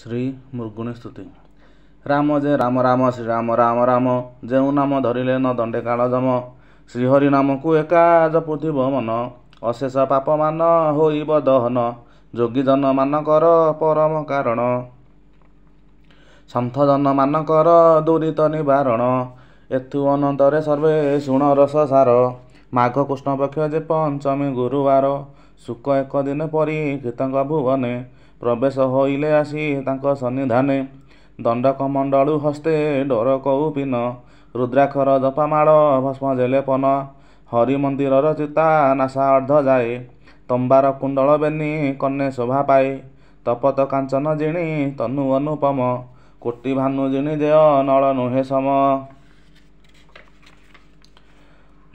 ଶ୍ରୀ ମୁର୍ଗୁଣୀ ସ୍ତୁତି ରାମ ଯେ ରାମ ରାମ ଶ୍ରୀରାମ ରାମ ରାମ ଯେଉଁ ନାମ ଧରିଲେ ନ ଦଣ୍ଡେ କାଳ ଜମ ଶ୍ରୀହରି ନାମକୁ ଏକା ଜପୁଥିବ ମନ ଅଶେଷ ପାପମାନ ହୋଇବ ଦହନ ଯୋଗୀ ଯୋଗୀଜନମାନଙ୍କର ପରମ କାରଣ ସନ୍ଥଜନମାନଙ୍କର ଦୂରିତ ନିବାରଣ ଏଥୁ ଅନନ୍ତରେ ସର୍ବେ ଶୁଣ ରସ ସାର ମାଘ କୃଷ୍ଣ ପକ୍ଷ ଯେ ପଞ୍ଚମୀ ଗୁରୁବାର ଶୁକ ଏକ ଦିନ ପରି କୀତଙ୍କ ଭୁବନେ ପ୍ରବେଶ ହୋଇଲେ ଆସି ତାଙ୍କ ସନ୍ନିଧାନେ ଦଣ୍ଡକ ମଣ୍ଡଳୁ ହସ୍ତେ ଡର ଡୋର ପିନ ରୁଦ୍ରାକ୍ଷର ଜପାମାଳ ଭସ୍ମ ଜେଲେପନ ମନ୍ଦିରର ଚିତା ନାଶା ଅର୍ଦ୍ଧ ଯାଏ ତମ୍ବାର କୁଣ୍ଡଳ ବେନି କନେ ଶୋଭା ପାଏ ତପତ କାଞ୍ଚନ ଜିଣି ତନୁ ଅନୁପମ କୋଟି ଭାନୁ ଜିଣି ଦେହ ନଳ ନୁହେଁ ସମ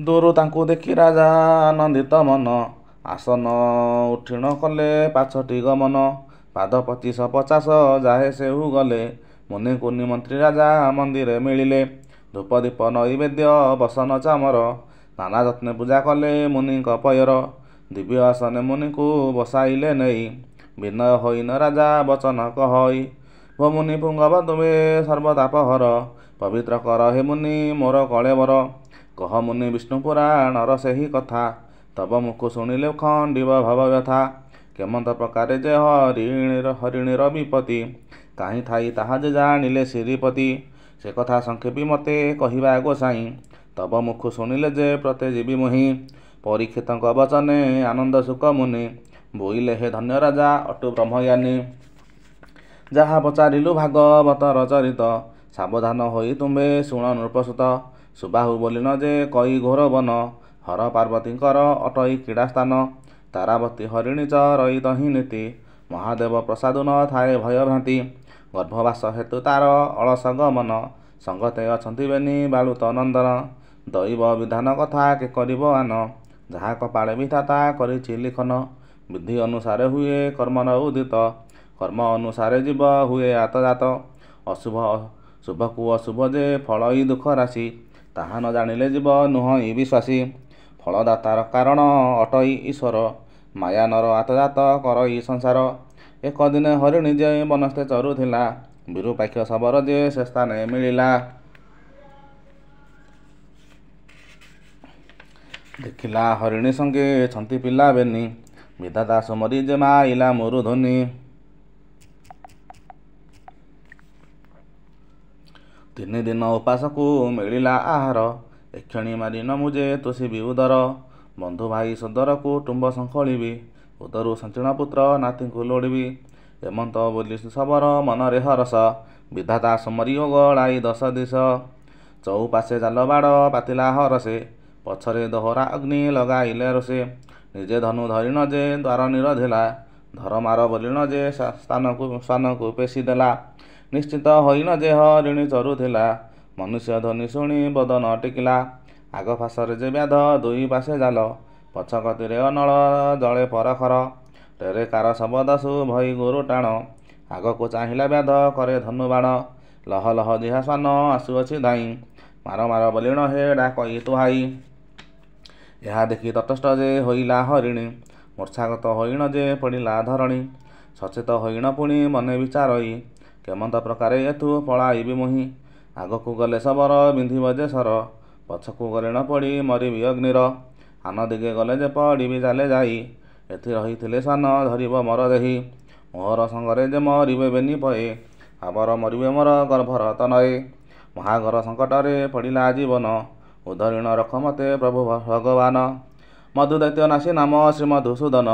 ଦୂରୁ ତାଙ୍କୁ ଦେଖି ରାଜା ଆନନ୍ଦିତ ମନ ଆସନ ଉଠିଣ କଲେ ପାଛଟି ଗମନ ପାଦ ପଚିଶ ପଚାଶ ଯାହେ ସେହୁ ଗଲେ ମୁନିଙ୍କୁ ନିମନ୍ତ୍ରୀ ରାଜା ମନ୍ଦିରେ ମିଳିଲେ ଧୂପ ଦୀପ ନୈବେଦ୍ୟ ବସନ ଚାମର ନାନା ଯତ୍ନେ ପୂଜା କଲେ ମୁନିଙ୍କ ପୟର ଦିବ୍ୟ ଆସନେ ମୁନିଙ୍କୁ ବସାଇଲେ ନେଇ ବିନୟ ହୋଇନ ରାଜା ବଚନ କହଇ ଭୋ ମୁନି ପୁଙ୍ଗବ ତୁମେ ହର ପବିତ୍ର କର ହେ ମୁନି ମୋର କଳେବର କହ ମୁନି ବିଷ୍ଣୁ ପୁରାଣର ସେହି କଥା ତବ ମୁଖ ଶୁଣିଲେ ଖଣ୍ଡିବ ଭବ ବ୍ୟଥା କେମନ୍ତ ପ୍ରକାରେ ଯେ ହରିଣୀର ହରିଣୀର ବିପତି କାହିଁ ଥାଇ ତାହା ଯେ ଜାଣିଲେ ଶ୍ରୀପତି ସେ କଥା ସଂକ୍ଷେପି ମୋତେ କହିବା ଗୋସାଇଁ ତବ ମୁଖୁ ଶୁଣିଲେ ଯେ ପ୍ରତ୍ୟେ ଯିବି ମୁହିଁ ପରୀକ୍ଷିତଙ୍କ ବଚନେ ଆନନ୍ଦ ସୁଖ ମୁନି ବୋଇଲେ ହେ ଧନ୍ୟ ରାଜା ଅଟୁ ବ୍ରହ୍ମଜ୍ଞାନୀ ଯାହା ପଚାରିଲୁ ଭାଗବତ ରଚରିତ ସାବଧାନ ହୋଇ ତୁମ୍ଭେ ଶୁଣ ନୃପସୁତ ସୁବାହୁ ବୋଲିନ ଯେ କଇ ଘୋର ବନ ହର ପାର୍ବତୀଙ୍କର ଅଟଇ କ୍ରୀଡ଼ା ସ୍ଥାନ ତାରାବତୀ ହରିଣୀ ଚ ରହିତ ହିଁ ନୀତି ମହାଦେବ ପ୍ରସାଦ ନ ଥାଏ ଭୟ ଭୟଭ୍ରାନ୍ତି ଗର୍ଭବାସ ହେତୁ ତାର ଅଳସ ଗମନ ସଙ୍ଗତେ ଅଛନ୍ତି ବେନି ବାଳୁତ ନନ୍ଦନ ଦୈବ ବିଧାନ କଥା କି କରିବ ଆନ ଯାହା କପାଳେ ବି ତା କରିଛି ଲିଖନ ବିଧି ଅନୁସାରେ ହୁଏ କର୍ମ ନ ଉଦିତ କର୍ମ ଅନୁସାରେ ଯିବ ହୁଏ ଆତଜାତ ଅଶୁଭ ଶୁଭକୁ ଅଶୁଭ ଯେ ଫଳ ଇ ଦୁଃଖ ରାଶି ତାହା ନ ଜାଣିଲେ ଯିବ ନୁହଁ ଇ ବିଶ୍ୱାସୀ ଫଳଦାତାର କାରଣ ଅଟଇ ଈଶ୍ୱର ମାୟା ନର ଆତଜାତ କର ଇ ସଂସାର ଏକ ଦିନେ ହରିଣୀ ଯେ ବନସ୍ତେ ଚରୁଥିଲା ବିରୁପାକ୍ଷ ଶବର ଯେ ସେ ସ୍ଥାନ ମିଳିଲା ଦେଖିଲା ହରିଣୀ ସଙ୍ଗେ ଛନ୍ତି ପିଲା ବେନି ଦାସ ମରି ଯେ ମା ଇଲା ଧୋନି ତିନି ଦିନ ଉପାସକୁ ମିଳିଲା ଆହାର ଏକ୍ଷଣୀ ମାରି ନମୁ ଯେ ତୋଷି ବିଉଦର ବନ୍ଧୁ ଭାଇ ସୁନ୍ଦରକୁ ଟୁମ୍ବ ଶଙ୍ଖଳିବି ଉଦରୁ ସଞ୍ଚୁଣ ପୁତ୍ର ନାତିଙ୍କୁ ଲୋଡ଼ିବି ହେମନ୍ତ ବୋଲି ଶବର ମନରେ ହରସ ବିଧାତା ସମରିଓ ଗଳାଇ ଦଶ ଦିଶ ଚଉପାଶେ ଜାଲ ବାଡ଼ ପାତିଲା ହରସେ ପଛରେ ଦୋହରା ଅଗ୍ନି ଲଗାଇଲେ ରୋଷେ ନିଜେ ଧନୁ ଧରିଣ ଯେ ଦ୍ୱାର ନିରଧିଲା ଧରମାର ବୋଲିଣ ଯେ ସ୍ଥାନକୁ ସ୍ଥାନକୁ ପେଶି ଦେଲା ନିଶ୍ଚିତ ହୋଇନ ଯେ ହରିଣୀ ଚରୁଥିଲା ମନୁଷ୍ୟ ଧନୀ ଶୁଣି ବଦନ ଟିକିଲା ଆଗ ଫାସରେ ଯେ ବ୍ୟାଧ ଦୁଇ ପାଶେ ଜାଲ ପଛ କତିରେ ଅନଳ ଜଳେ ପରଖର ତେରେ କାର ଶବ ଦାସୁ ଭଇ ଗୋରୁ ଟାଣ ଆଗକୁ ଚାହିଁଲା ବ୍ୟାଧ କରେ ଧନୁ ବାଣ ଲହ ଲହ ଦିହା ସ୍ୱାନ ଆସୁଅଛି ଧାଇଁ ମାର ମାର ବଲିଣ ହେ ଡାକଇ ତୁହାଇ ଏହା ଦେଖି ତଟଷ୍ଟ ଯେ ହୋଇଲା ହରିଣୀ ମୂର୍ଚ୍ଛାଗତ ହୋଇଣ ଯେ ପଡ଼ିଲା ଧରଣୀ ସଚେତ ହୋଇଣ ପୁଣି ମନେ ବିଚାରଇ କେମନ୍ତ ପ୍ରକାରେ ଏଥୁ ପଳାଇବି ମୁହିଁ ଆଗକୁ ଗଲେ ଶବର ବିନ୍ଧିବ ଯେ ସର ପଛକୁ ଗଲେ ନ ପଡ଼ି ମରିବି ଅଗ୍ନିର ଆନ ଦିଗେ ଗଲେ ଯେ ପଡ଼ିବି ଚାଲେ ଯାଇ ଏଥି ରହିଥିଲେ ସାନ ଧରିବ ମର ଦେହି ମୋହର ସଙ୍ଗରେ ଯେ ମରିବେ ବେନି ପଏ ଆବର ମରିବେ ମୋର ଗର୍ଭର ତ ମହାଘର ସଙ୍କଟରେ ପଡ଼ିଲା ଜୀବନ ଉଦରିଣ ରଖ ମୋତେ ପ୍ରଭୁ ଭଗବାନ ମଧୁଦୈତ୍ୟ ନାସି ନାମ ଶ୍ରୀ ମଧୁସୂଦନ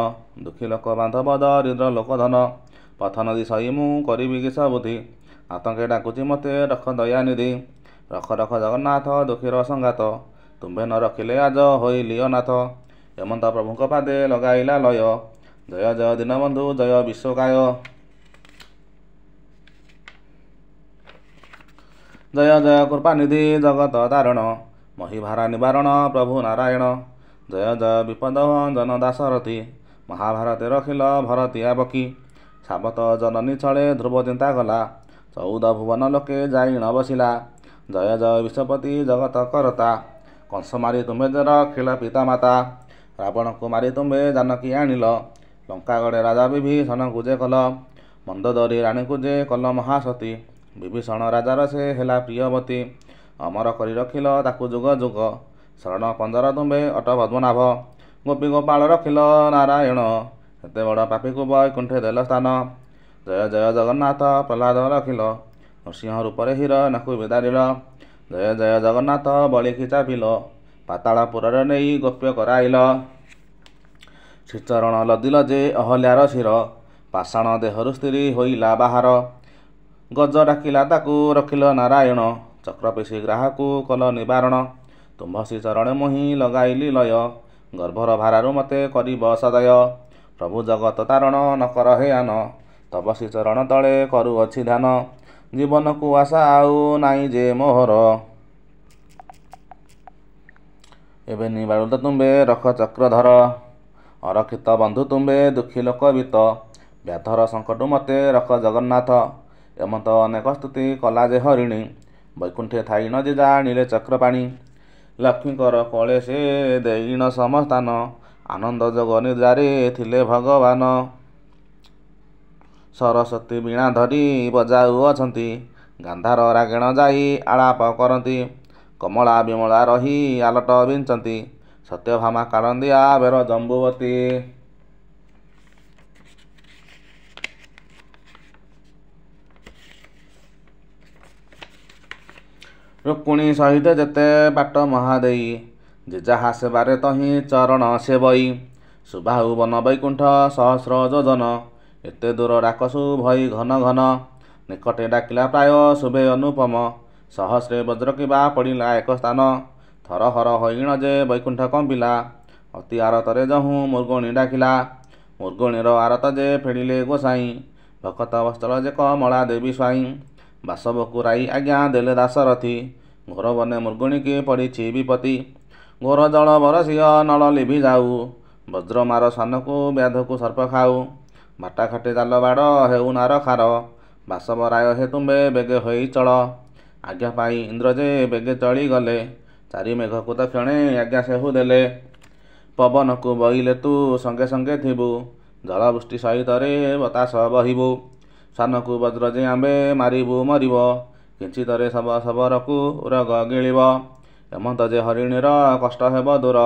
ଦୁଃଖୀ ଲୋକ ବାନ୍ଧବ ଦରିଦ୍ର ଲୋକଧନ ପଥ ନଦୀ ସହି ମୁଁ କରିବି କିସ ବୁଦ୍ଧି ଆତଙ୍କେ ଡାକୁଛି ମୋତେ ରଖ ଦୟାନିଧି ରଖ ରଖ ଜଗନ୍ନାଥ ଦୁଃଖୀର ସଂଘାତ ତୁମ୍ଭେ ନ ରଖିଲେ ଆଜ ହୋଇ ଲିଓନାଥ ହେମନ୍ତ ପ୍ରଭୁଙ୍କ ପାଦେ ଲଗାଇଲା ଲୟ ଜୟ ଜୟ ଦୀନବନ୍ଧୁ ଜୟ ବିଶ୍ୱକାୟ ଜୟ ଜୟ କୃପାନିଧି ଜଗତ ତାରଣ ମହିଭାରା ନିବାରଣ ପ୍ରଭୁ ନାରାୟଣ ଜୟ ଜୟ ବିପଦ ଜନ ଦାସରଥି ମହାଭାରତ ରଖିଲ ଭରତିଆ ବକି ସାବତ ଜନନୀ ଛଳେ ଧ୍ରୁବ ଚିନ୍ତା ଗଲା ଚଉଦ ଭୁବନ ଲୋକେ ଯାଇ ନ ବସିଲା ଜୟ ଜୟ ବିଶ୍ୱପତି ଜଗତ କରତା କଂସ ମାରି ତୁମେ ଜର ଖେଳ ପିତା ମାତା ରାବଣକୁ ମାରି ତୁମେ ଜାନକୀ ଆଣିଲ ଲଙ୍କାଗଡ଼େ ରାଜା ବିଭୀଷଣକୁ ଯେ କଲ ମନ୍ଦୋଦରି ରାଣୀକୁ ଯେ କଲ ମହାସତୀ ବିଭୀଷଣ ରାଜାର ସେ ହେଲା ପ୍ରିୟବତୀ ଅମର କରି ରଖିଲ ତାକୁ ଯୁଗ ଯୁଗ ଶରଣ ପଞ୍ଜର ତୁମ୍ଭେ ଅଟ ପଦ୍ମନାଭ ଗୋପୀ ଗୋପାଳ ରଖିଲ ନାରାୟଣ ଏତେ ବଡ଼ ପାପିକୁ ବୈକୁଣ୍ଠେ ଦେଲ ସ୍ଥାନ ଜୟ ଜୟ ଜଗନ୍ନାଥ ପ୍ରହ୍ଲାଦ ରଖିଲ ନୃସିଂହ ରୂପରେ ହୀର ନାକୁ ବିଦାରୀର ଜୟ ଜୟ ଜଗନ୍ନାଥ ବଳିକି ଚାପିଲ ପାତାଳପୁରରେ ନେଇ ଗୋପ୍ୟ କରାଇଲ ଶ୍ରୀଚରଣ ଲଦିଲ ଯେ ଅହଲ୍ୟାର ଶିର ପାଷାଣ ଦେହରୁ ସ୍ତ୍ରୀ ହୋଇଲା ବାହାର ଗଜ ଡାକିଲା ତାକୁ ରଖିଲ ନାରାୟଣ ଚକ୍ରପିଶି ଗ୍ରାହକୁ କଲ ନିବାରଣ ତୁମ୍ଭ ଶ୍ରୀଚରଣ ମୁହିଁ ଲଗାଇଲି ଲୟ ଗର୍ଭର ଭାରାରୁ ମୋତେ କରିବ ସଦୟ ପ୍ରଭୁ ଜଗତ ତାରଣ ନକର ହେ ଆନ ତବ ଶ୍ରୀଚରଣ ତଳେ କରୁଅଛି ଧ୍ୟାନ ଜୀବନକୁ ଆଶା ଆଉ ନାଇଁ ଯେ ମୋହର ଏବେ ନିବାଳୁଦ ତୁମ୍ଭେ ରଖ ଚକ୍ରଧର ଅରକ୍ଷିତ ବନ୍ଧୁ ତୁମ୍ଭେ ଦୁଃଖୀ ଲୋକ ବିତ ବ୍ୟାଧର ସଙ୍କଟ ମୋତେ ରଖ ଜଗନ୍ନାଥ ଏମନ୍ତ ଅନେକ ସ୍ତୁତି କଲା ଯେ ହରିଣୀ ବୈକୁଣ୍ଠେ ଥାଇ ନ ଯେ ଜାଣିଲେ ଚକ୍ରପାଣି ଲକ୍ଷ୍ମୀଙ୍କର କଳେ ସେ ଦେଇଣ ସମସ୍ତାନ ଆନନ୍ଦ ଯୋଗ ନିଦାରେ ଥିଲେ ଭଗବାନ ସରସ୍ୱତୀ ବୀଣା ଧରି ବଜାଉଅଛନ୍ତି ଗାନ୍ଧାର ରାଗେଣ ଯାଇ ଆଳାପ କରନ୍ତି କମଳା ବିମଳା ରହି ଆଲଟ ବିଞ୍ଚନ୍ତି ସତ୍ୟଭାମା କାଳନ୍ଦିଆ ଆବେର ଜମ୍ବୁବତୀ ରୁକୁଣୀ ସହିତ ଯେତେ ବାଟ ମହାଦେଇ ଜେଜାହା ସେବାରେ ତହିଁ ଚରଣ ସେବଇ ସୁବାହୁ ବନ ବୈକୁଣ୍ଠ ସହସ୍ର ଯୋଜନ ଏତେ ଦୂର ଡାକସୁ ଭଇ ଘନ ଘନ ନିକଟେ ଡାକିଲା ପ୍ରାୟ ଶୁଭେ ଅନୁପମ ସହସ୍ରେ ବଜ୍ର କିବା ପଡ଼ିଲା ଏକ ସ୍ଥାନ ଥର ହର ହୋଇଣ ଯେ ବୈକୁଣ୍ଠ କମ୍ପିଲା ଅତି ଆରତରେ ଯହୁଁ ମୁର୍ଗୁଣୀ ଡାକିଲା ମୁର୍ଗୁଣୀର ଆରତ ଯେ ଫେଡ଼ିଲେ ଗୋସାଇଁ ଭକତ ବସ୍ତଳ ଯେ କମଳା ଦେବୀ ସ୍ୱାଇଁ ବାସବକୁ ରାଇ ଆଜ୍ଞା ଦେଲେ ଦାସରଥୀ ଘୋର ବନେ ମୁର୍ଗୁଣୀ କି ପଡ଼ିଛି ବିପତି ଘୋର ଜଳ ବରସିଂହ ନଳ ଲିଭି ଯାଉ ବଜ୍ରମାର ସ୍ୱାନକୁ ବ୍ୟାଧକୁ ସର୍ପ ଖାଉ ବାଟାଘାଟି ଜାଲ ବାଡ଼ ହେଉ ନାର ଖାର ବାସବ ରାୟ ହେ ତୁମ୍ଭେ ବେଗେ ହୋଇ ଚଳ ଆଜ୍ଞା ପାଇଁ ଇନ୍ଦ୍ର ଯେ ବେଗେ ଚଳିଗଲେ ଚାରି ମେଘକୁ ତ କ୍ଷଣେ ଆଜ୍ଞା ସେହୁ ଦେଲେ ପବନକୁ ବହିଲେ ତୁ ସଙ୍ଗେ ସଙ୍ଗେ ଥିବୁ ଜଳବୃଷ୍ଟି ସହିତରେ ବତାସ ବହିବୁ ସାନକୁ ବଜ୍ର ଯେ ଆମ୍ଭେ ମାରିବୁ ମରିବ କିଞ୍ଚିତରେ ଶବ ଶବରକୁ ରୋଗ ଗିଳିବ ଏମନ୍ତ ଯେ ହରିଣୀର କଷ୍ଟ ହେବ ଦୂର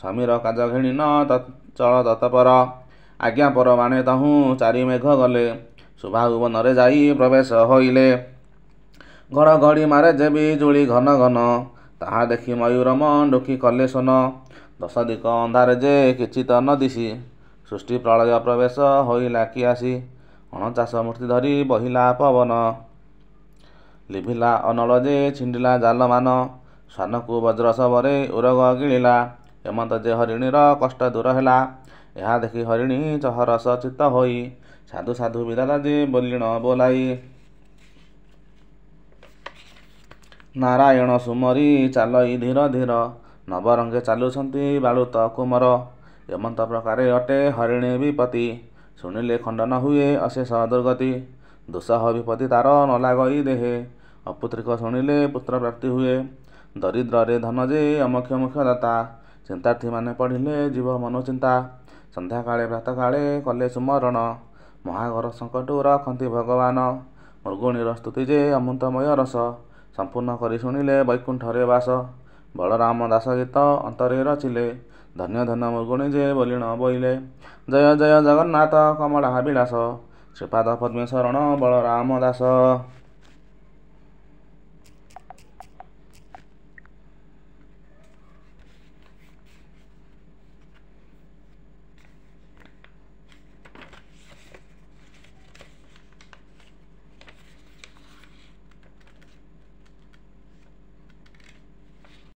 ସ୍ୱାମୀର କାଜ ଘେଣି ନ ଚଳ ତତ୍ପର ଆଜ୍ଞା ପରମାଣେ ତାହୁଁ ଚାରି ମେଘ ଗଲେ ଶୁଭାଭୁବନରେ ଯାଇ ପ୍ରବେଶ ହୋଇଲେ ଘର ଘଡ଼ି ମାରେ ଯେବି ଜୁଳି ଘନ ଘନ ତାହା ଦେଖି ମୟୂର ମନ ଢୁକି କଲେ ସୋନ ଦଶଧିକ ଅନ୍ଧାରେ ଯେ କିଛି ତ ନ ଦିଶି ସୃଷ୍ଟି ପ୍ରଳୟ ପ୍ରବେଶ ହୋଇଲା କି ଆସି ଅଣଚାଷ ମୂର୍ତ୍ତି ଧରି ବହିଲା ପବନ ଲିଭିଲା ଅନଳ ଯେ ଛିଣ୍ଡିଲା ଜାଲମାନ ଶ୍ୱାନକୁ ବଜ୍ର ଶବରେ ଉରଗ ଗିଳିଲା ଏମନ୍ତ ଯେ ହରିଣୀର କଷ୍ଟ ଦୂର ହେଲା ଏହା ଦେଖି ହରିଣୀ ଚହରସ ଚିତ୍ତ ହୋଇ ସାଧୁ ସାଧୁ ବିଦାଦା ଯେ ବୋଲିଣ ବୋଲାଇ ନାରାୟଣ ସୁମରି ଚାଲଇ ଧୀର ଧୀର ନବରଙ୍ଗେ ଚାଲୁଛନ୍ତି ବାଳୁତ କୁମର ଏମନ୍ତ ପ୍ରକାରେ ଅଟେ ହରିଣୀ ବିପତି ଶୁଣିଲେ ଖଣ୍ଡନ ହୁଏ ଅଶେଷ ଦୁର୍ଗତି ଦୁଃସହ ବିପତି ତାର ନ ଲାଗଇ ଦେହେ ଅପୁତ୍ରିକ ଶୁଣିଲେ ପୁତ୍ର ପ୍ରାପ୍ତି ହୁଏ ଦରିଦ୍ରରେ ଧନ ଯେ ଅମକ୍ଷ ମୁଖ୍ୟ ଦାତା ଚିନ୍ତାର୍ଥୀମାନେ ପଢ଼ିଲେ ଜୀବ ମନୋଚିନ୍ତା ସନ୍ଧ୍ୟାକାଳେ ପ୍ରାତକାଳେ କଲେ ସୁମରଣ ମହାଘର ସଙ୍କଟୁ ରଖନ୍ତି ଭଗବାନ ମୃଗୁଣୀର ସ୍ତୁତି ଯେ ଅମୃତମୟ ରସ ସମ୍ପୂର୍ଣ୍ଣ କରି ଶୁଣିଲେ ବୈକୁଣ୍ଠରେ ବାସ ବଳରାମ ଦାସ ଗୀତ ଅନ୍ତରେ ରଚିଲେ ଧନ୍ୟ ଧନ୍ୟ ମୃଗୁଣୀ ଯେ ବୋଲିଣ ବୋଇଲେ ଜୟ ଜୟ ଜଗନ୍ନାଥ କମଳା ବିଳାସ ଶ୍ରୀପାଦ ପଦ୍ମେଶ୍ୱରଣ ବଳରାମ ଦାସ